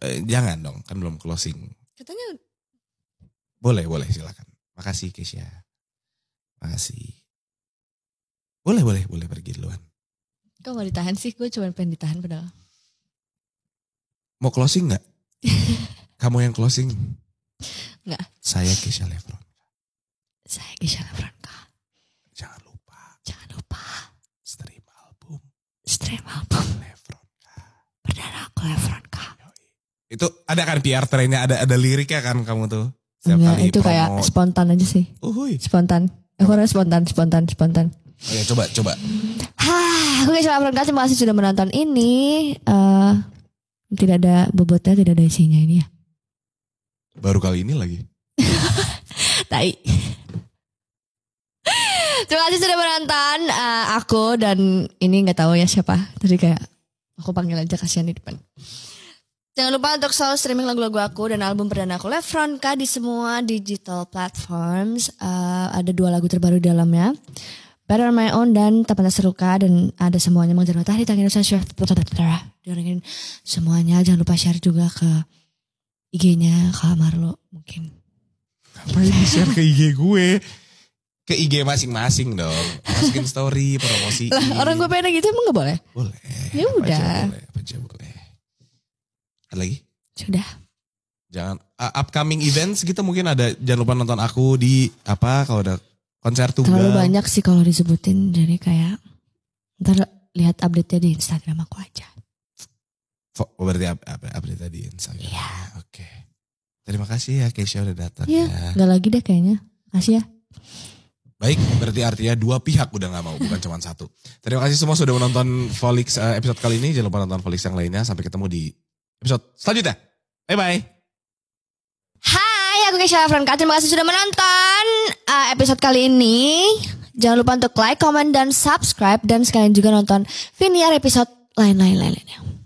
Eh, jangan dong, kan belum closing. Katanya boleh, boleh silakan. Makasih Kesia. Makasih. Boleh, boleh, boleh pergi duluan. Kok mau ditahan sih? Gue cuma pengen ditahan padahal. Mau closing gak? Kamu yang closing? Nggak. Saya Kesia Lebron Saya Kesia Lebron Jangan lupa. Jangan lupa. Stream album. Stream album. Itu ada kan PR trainnya, ada ada liriknya kan kamu tuh. Setiap Enggak, kali itu promo. kayak spontan aja sih. Uhuy. Spontan. Aku harus spontan, spontan, spontan. Oke, oh ya, coba, coba. Hah, aku Kisah Afron terima kasih sudah menonton ini. Uh, tidak ada bobotnya, tidak ada isinya ini ya. Baru kali ini lagi. Tai. Terima kasih sudah menonton uh, aku dan ini nggak tahu ya siapa. Tadi kayak aku panggil aja kasihan di depan. Jangan lupa untuk selalu streaming lagu-lagu aku dan album perdana aku K di semua digital platforms. Uh, ada dua lagu terbaru di dalamnya. Better on My Own dan Tapan Seruka dan ada semuanya mengejar matahari tangan Indonesia dengerin semuanya jangan lupa share juga ke IG-nya Kak Marlo mungkin Apa di share ke IG gue ke IG masing-masing dong masukin story promosi lah orang gue pengen gitu emang gak boleh boleh ya udah boleh, boleh. Ada lagi? Sudah. Jangan uh, upcoming events gitu mungkin ada jangan lupa nonton aku di apa kalau ada konser tunggal. Terlalu banyak sih kalau disebutin jadi kayak ntar lihat update-nya di Instagram aku aja. Oh, berarti apa? update di Instagram. Iya. Yeah. Oke. Okay. Terima kasih ya Keisha udah datang yeah, Iya, ya. gak lagi deh kayaknya. Masih ya. Baik, berarti artinya dua pihak udah gak mau, bukan cuma satu. Terima kasih semua sudah menonton Folix eh, episode kali ini. Jangan lupa nonton Folix yang lainnya. Sampai ketemu di episode selanjutnya. Bye-bye. Hai, aku Kesha Franka. Terima kasih sudah menonton uh, episode kali ini. Jangan lupa untuk like, comment, dan subscribe. Dan sekalian juga nonton Viniar episode lain-lain lain